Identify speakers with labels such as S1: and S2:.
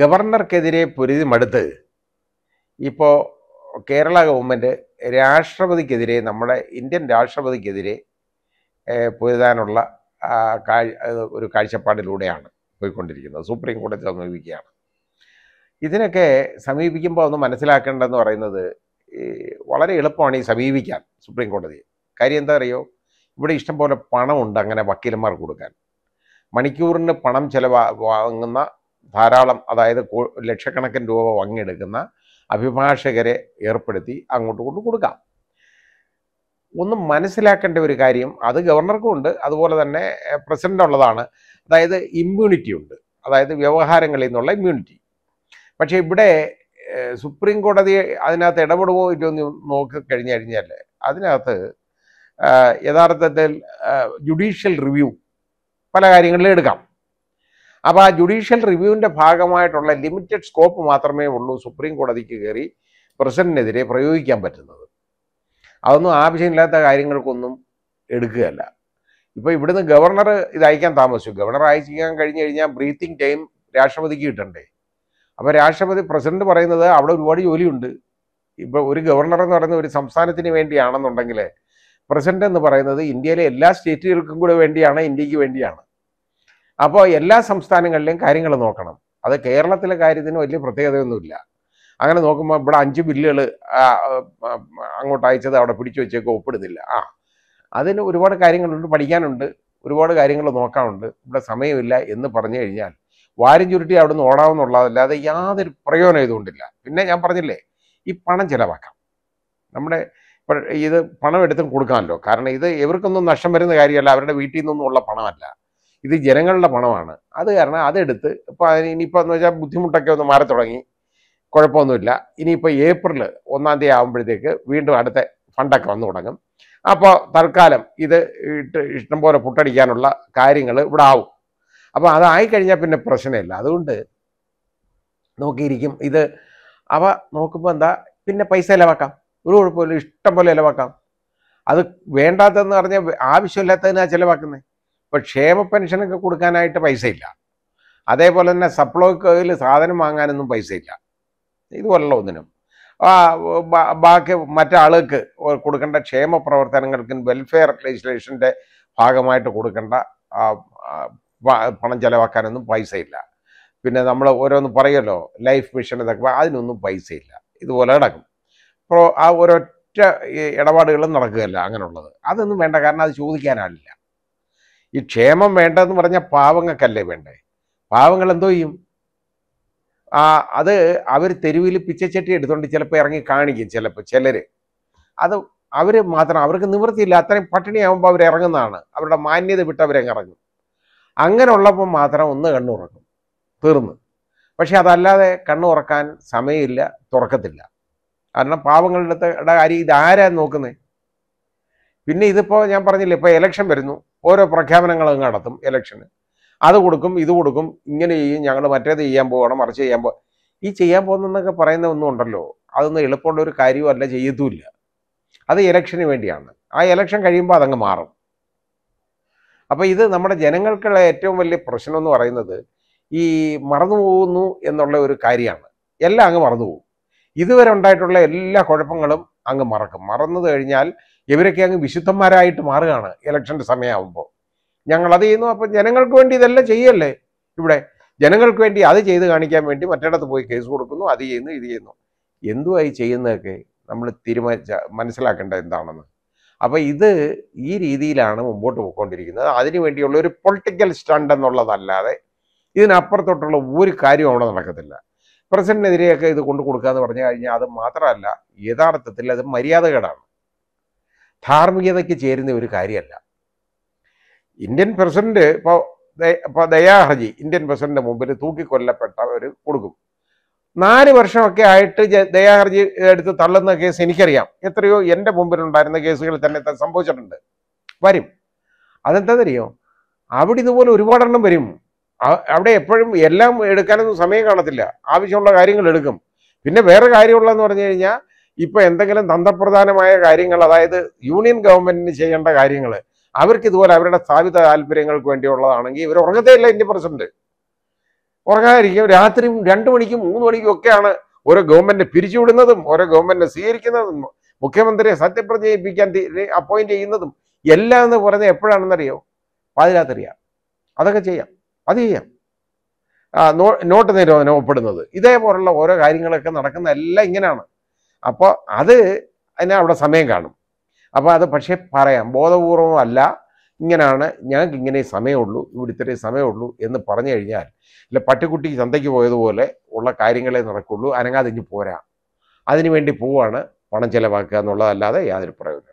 S1: ഗവർണർക്കെതിരെ പൊരുതിമടുത്ത് ഇപ്പോൾ കേരള ഗവൺമെൻറ് രാഷ്ട്രപതിക്കെതിരെ നമ്മുടെ ഇന്ത്യൻ രാഷ്ട്രപതിക്കെതിരെ പൊരുതാനുള്ള ഒരു കാഴ്ചപ്പാടിലൂടെയാണ് പോയിക്കൊണ്ടിരിക്കുന്നത് സുപ്രീം കോടതി സമീപിക്കുകയാണ് ഇതിനൊക്കെ സമീപിക്കുമ്പോൾ ഒന്ന് മനസ്സിലാക്കേണ്ടതെന്ന് പറയുന്നത് വളരെ എളുപ്പമാണ് ഈ സമീപിക്കാൻ സുപ്രീം കോടതിയെ കാര്യം എന്താ അറിയോ ഇവിടെ ഇഷ്ടംപോലെ പണമുണ്ട് അങ്ങനെ വക്കീലന്മാർ കൊടുക്കാൻ മണിക്കൂറിന് പണം വാങ്ങുന്ന ധാരാളം അതായത് ലക്ഷക്കണക്കിന് രൂപ വാങ്ങിയെടുക്കുന്ന അഭിഭാഷകരെ ഏർപ്പെടുത്തി അങ്ങോട്ട് കൊണ്ട് കൊടുക്കാം ഒന്ന് മനസ്സിലാക്കേണ്ട ഒരു കാര്യം അത് ഗവർണർക്കും ഉണ്ട് അതുപോലെ തന്നെ പ്രസിഡന്റ് ഉള്ളതാണ് അതായത് ഇമ്മ്യൂണിറ്റി ഉണ്ട് അതായത് വ്യവഹാരങ്ങളിൽ നിന്നുള്ള ഇമ്മ്യൂണിറ്റി പക്ഷേ ഇവിടെ സുപ്രീം കോടതി അതിനകത്ത് ഇടപെടുമോ ഇല്ലയോ നോക്കി കഴിഞ്ഞു കഴിഞ്ഞാൽ അതിനകത്ത് യഥാർത്ഥത്തിൽ ജുഡീഷ്യൽ റിവ്യൂ പല കാര്യങ്ങളിലും എടുക്കാം അപ്പോൾ ആ ജുഡീഷ്യൽ റിവ്യൂവിൻ്റെ ഭാഗമായിട്ടുള്ള ലിമിറ്റഡ് സ്കോപ്പ് മാത്രമേ ഉള്ളൂ സുപ്രീം കോടതിക്ക് കയറി പ്രസിഡന്റിനെതിരെ പ്രയോഗിക്കാൻ പറ്റുന്നത് അതൊന്നും ആവശ്യമില്ലാത്ത കാര്യങ്ങൾക്കൊന്നും എടുക്കുകയല്ല ഇപ്പോൾ ഇവിടുന്ന് ഗവർണർ ഇത് അയക്കാൻ താമസിച്ചു ഗവർണർ അയച്ചിരിക്കാൻ കഴിഞ്ഞു കഴിഞ്ഞാൽ ബ്രീത്തിങ് ടൈം രാഷ്ട്രപതിക്ക് കിട്ടണ്ടേ അപ്പോൾ രാഷ്ട്രപതി പ്രസിഡന്റ് പറയുന്നത് അവിടെ ഒരുപാട് ജോലിയുണ്ട് ഇപ്പോൾ ഒരു ഗവർണർ എന്ന് പറയുന്നത് ഒരു സംസ്ഥാനത്തിന് വേണ്ടിയാണെന്നുണ്ടെങ്കിൽ പ്രസിഡന്റ് എന്ന് പറയുന്നത് ഇന്ത്യയിലെ എല്ലാ സ്റ്റേറ്റുകൾക്കും കൂടെ വേണ്ടിയാണ് ഇന്ത്യക്ക് വേണ്ടിയാണ് അപ്പോൾ എല്ലാ സംസ്ഥാനങ്ങളിലെയും കാര്യങ്ങൾ നോക്കണം അത് കേരളത്തിലെ കാര്യത്തിന് വലിയ പ്രത്യേകതയൊന്നുമില്ല അങ്ങനെ നോക്കുമ്പോൾ ഇവിടെ അഞ്ച് ബില്ലുകൾ അങ്ങോട്ട് അയച്ചത് അവിടെ പിടിച്ചു വെച്ചേക്ക് ഒപ്പിടുന്നില്ല ആ അതിന് ഒരുപാട് കാര്യങ്ങളുണ്ട് പഠിക്കാനുണ്ട് ഒരുപാട് കാര്യങ്ങൾ നോക്കാനുണ്ട് ഇവിടെ സമയമില്ല എന്ന് പറഞ്ഞു കഴിഞ്ഞാൽ വാരം ചുരുട്ടി അവിടെ നിന്ന് ഓടാമെന്നുള്ളതല്ലാതെ യാതൊരു പ്രയോജനം ഇതുകൊണ്ടില്ല പിന്നെ ഞാൻ പറഞ്ഞില്ലേ ഈ പണം ചിലവാക്കാം നമ്മുടെ ഇത് പണം എടുത്തും കൊടുക്കാമല്ലോ കാരണം ഇത് ഇവർക്കൊന്നും നഷ്ടം വരുന്ന കാര്യമല്ല അവരുടെ വീട്ടിൽ നിന്നൊന്നും ഉള്ള പണമല്ല ഇത് ജനങ്ങളുടെ പണമാണ് അത് കാരണം അതെടുത്ത് ഇപ്പോൾ അതിന് ഇനിയിപ്പോൾ എന്ന് വെച്ചാൽ ബുദ്ധിമുട്ടൊക്കെ ഒന്ന് മാറി തുടങ്ങി കുഴപ്പമൊന്നുമില്ല ഇനിയിപ്പോൾ ഏപ്രിൽ ഒന്നാം തീയതി ആകുമ്പോഴത്തേക്ക് വീണ്ടും അടുത്ത ഫണ്ടൊക്കെ വന്നു തുടങ്ങും അപ്പോൾ തൽക്കാലം ഇത് ഇട്ട് ഇഷ്ടംപോലെ പുട്ടടിക്കാനുള്ള കാര്യങ്ങൾ ഇവിടെ ആവും അപ്പോൾ അതായിക്കഴിഞ്ഞാൽ പിന്നെ പ്രശ്നമില്ല അതുകൊണ്ട് നോക്കിയിരിക്കും ഇത് അവ നോക്കുമ്പോൾ എന്താ പിന്നെ പൈസ ഇലവാക്കാം ഒരു കുഴപ്പമില്ല ഇഷ്ടം പോലെ ചിലവാക്കാം അത് വേണ്ടാത്തതെന്ന് പറഞ്ഞാൽ ആവശ്യമില്ലാത്തതിനാണ് ചിലവാക്കുന്നത് ഇപ്പോൾ ക്ഷേമ പെൻഷനൊക്കെ കൊടുക്കാനായിട്ട് പൈസയില്ല അതേപോലെ തന്നെ സപ്ലോക്കോയിൽ സാധനം വാങ്ങാനൊന്നും പൈസയില്ല ഇതുപോലുള്ള ഒന്നിനും ബാക്കി മറ്റാളുകൾക്ക് കൊടുക്കേണ്ട ക്ഷേമ പ്രവർത്തനങ്ങൾക്കും വെൽഫെയർ ലെജിസ്ലേഷൻ്റെ ഭാഗമായിട്ട് കൊടുക്കേണ്ട പണം ചിലവാക്കാനൊന്നും പൈസയില്ല പിന്നെ നമ്മൾ ഓരോന്ന് പറയുമല്ലോ ലൈഫ് മിഷൻ ഇതൊക്കെ അതിനൊന്നും പൈസയില്ല ഇതുപോലെ കിടക്കും അപ്പോൾ ആ ഒരൊറ്റ ഇടപാടുകളും നടക്കുകയല്ല അങ്ങനെയുള്ളത് അതൊന്നും വേണ്ട കാരണം അത് ചോദിക്കാനാളില്ല ഈ ക്ഷേമം വേണ്ടതെന്ന് പറഞ്ഞാൽ പാവങ്ങൾക്കല്ലേ വേണ്ടേ പാവങ്ങൾ എന്തോ ചെയ്യും ആ അത് അവർ തെരുവിൽ പിച്ചച്ചട്ടി എടുത്തുകൊണ്ട് ചിലപ്പോൾ ഇറങ്ങി കാണിക്കും ചിലപ്പോൾ ചിലർ അത് അവർ മാത്രം അവർക്ക് നിവൃത്തിയില്ല അത്രയും പട്ടിണിയാകുമ്പോൾ അവർ ഇറങ്ങുന്നതാണ് അവരുടെ മാന്യത വിട്ട് അവരങ്ങ് ഇറങ്ങും അങ്ങനെയുള്ളപ്പോൾ മാത്രം ഒന്ന് കണ്ണുറക്കും തീർന്നു പക്ഷെ അതല്ലാതെ കണ്ണുറക്കാൻ സമയമില്ല തുറക്കത്തില്ല കാരണം പാവങ്ങളുടെ അടുത്ത് കാര്യം ഇതാരാ നോക്കുന്നത് പിന്നെ ഇതിപ്പോൾ ഞാൻ പറഞ്ഞില്ല ഇപ്പോൾ ഇലക്ഷൻ വരുന്നു ഓരോ പ്രഖ്യാപനങ്ങൾ അങ്ങ് നടത്തും ഇലക്ഷന് അത് കൊടുക്കും ഇത് കൊടുക്കും ഇങ്ങനെ ചെയ്യും ഞങ്ങൾ മറ്റേത് ചെയ്യാൻ പോകണം മറിച്ച് ചെയ്യാൻ പോ ഈ ചെയ്യാൻ പോകുന്നൊക്കെ പറയുന്ന ഒന്നും ഉണ്ടല്ലോ അതൊന്നും എളുപ്പമുള്ള ഒരു കാര്യമല്ല ചെയ്യത്തുമില്ല അത് ഇലക്ഷന് വേണ്ടിയാണ് ആ ഇലക്ഷൻ കഴിയുമ്പോൾ അതങ്ങ് മാറും അപ്പോൾ ഇത് നമ്മുടെ ജനങ്ങൾക്കുള്ള ഏറ്റവും വലിയ പ്രശ്നം എന്ന് പറയുന്നത് ഈ മറന്നു പോകുന്നു എന്നുള്ള ഒരു കാര്യമാണ് എല്ലാം അങ്ങ് മറന്നു പോകും ഇതുവരെ ഉണ്ടായിട്ടുള്ള എല്ലാ കുഴപ്പങ്ങളും അങ്ങ് മറക്കും മറന്നു കഴിഞ്ഞാൽ ഇവരൊക്കെ അങ്ങ് വിശുദ്ധന്മാരായിട്ട് മാറുകയാണ് ഇലക്ഷൻ്റെ സമയമാകുമ്പോൾ ഞങ്ങൾ അത് ചെയ്യുന്നു അപ്പം ജനങ്ങൾക്ക് വേണ്ടി ഇതെല്ലാം ചെയ്യല്ലേ ഇവിടെ ജനങ്ങൾക്ക് വേണ്ടി അത് ചെയ്ത് കാണിക്കാൻ വേണ്ടി മറ്റിടത്ത് പോയി കേസ് കൊടുക്കുന്നു അത് ചെയ്യുന്നു ഇത് ചെയ്യുന്നു എന്തുമായി ചെയ്യുന്നതൊക്കെ നമ്മൾ തീരുമാനിച്ച മനസ്സിലാക്കേണ്ടത് എന്താണെന്ന് അപ്പോൾ ഇത് ഈ രീതിയിലാണ് മുമ്പോട്ട് പോയിക്കൊണ്ടിരിക്കുന്നത് അതിനു വേണ്ടിയുള്ള ഒരു പൊളിറ്റിക്കൽ സ്റ്റണ്ട് എന്നുള്ളതല്ലാതെ ഇതിനപ്പുറത്തോട്ടുള്ള ഒരു കാര്യവും അവിടെ നടക്കത്തില്ല പ്രസിഡന്റിനെതിരെയൊക്കെ ഇത് കൊണ്ടു കൊടുക്കുക എന്ന് പറഞ്ഞു കഴിഞ്ഞാൽ അത് മാത്രമല്ല യഥാർത്ഥത്തിൽ അത് മര്യാദകേടാണ് ധാർമ്മികതയ്ക്ക് ചേരുന്ന ഒരു കാര്യമല്ല ഇന്ത്യൻ പ്രസിഡന്റ് ഇപ്പോൾ ഇപ്പോൾ ദയാഹർജി ഇന്ത്യൻ പ്രസിഡന്റിന്റെ മുമ്പിൽ തൂക്കിക്കൊല്ലപ്പെട്ട ഒരു കൊടുക്കും നാല് വർഷമൊക്കെ ആയിട്ട് ദയാഹർജി എടുത്ത് തള്ളുന്ന കേസ് എനിക്കറിയാം എത്രയോ എൻ്റെ മുമ്പിലുണ്ടായിരുന്ന കേസുകൾ തന്നെ സംഭവിച്ചിട്ടുണ്ട് വരും അതെന്താണെന്നറിയോ അവിടെ ഇതുപോലെ ഒരുപാടെണ്ണം വരും അവിടെ എപ്പോഴും എല്ലാം എടുക്കാനൊന്നും സമയം കാണത്തില്ല ആവശ്യമുള്ള കാര്യങ്ങൾ എടുക്കും പിന്നെ വേറെ കാര്യമുള്ളതെന്ന് പറഞ്ഞു കഴിഞ്ഞാൽ ഇപ്പൊ എന്തെങ്കിലും തന്ത്രപ്രധാനമായ കാര്യങ്ങൾ അതായത് യൂണിയൻ ഗവൺമെന്റിന് ചെയ്യേണ്ട കാര്യങ്ങൾ അവർക്ക് ഇതുപോലെ അവരുടെ സ്ഥാപിത താല്പര്യങ്ങൾക്ക് വേണ്ടിയുള്ളതാണെങ്കിൽ ഇവർ ഉറങ്ങത്തേയില്ല ഇന്ത്യ പ്രസിഡന്റ് ഉറങ്ങാതിരിക്കും രാത്രിയും രണ്ടു മണിക്കും മൂന്ന് മണിക്കും ഒക്കെയാണ് ഓരോ ഗവൺമെന്റ് പിരിച്ചുവിടുന്നതും ഓരോ ഗവൺമെന്റിനെ സ്വീകരിക്കുന്നതും മുഖ്യമന്ത്രിയെ സത്യപ്രതിജ്ഞ ചെയ്യിപ്പിക്കാൻ അപ്പോയിന്റ് ചെയ്യുന്നതും എല്ലാം എന്ന് പറയുന്നത് എപ്പോഴാണെന്നറിയോ പാതിരാത്രിയാണ് അതൊക്കെ ചെയ്യാം അത് ചെയ്യാം നോട്ട് നിരോധനം ഒപ്പിടുന്നത് ഇതേപോലുള്ള ഓരോ കാര്യങ്ങളൊക്കെ നടക്കുന്ന എല്ലാം ഇങ്ങനെയാണ് അപ്പോൾ അത് അതിനെ അവിടെ സമയം കാണും അപ്പോൾ അത് പക്ഷേ പറയാം ബോധപൂർവമല്ല ഇങ്ങനെയാണ് ഞങ്ങൾക്ക് ഇങ്ങനെ സമയമുള്ളൂ ഇവിടെ ഇത്രയും സമയമുള്ളൂ എന്ന് പറഞ്ഞു കഴിഞ്ഞാൽ ഇല്ല പട്ടിക്കുട്ടി ചന്തയ്ക്ക് പോയതുപോലെ ഉള്ള കാര്യങ്ങളെ നടക്കുള്ളൂ അനങ്ങാതിഞ്ഞ് പോരാ അതിനുവേണ്ടി പോവാണ് പണം ചിലവാക്കുക എന്നുള്ളതല്ലാതെ യാതൊരു പ്രയോജനം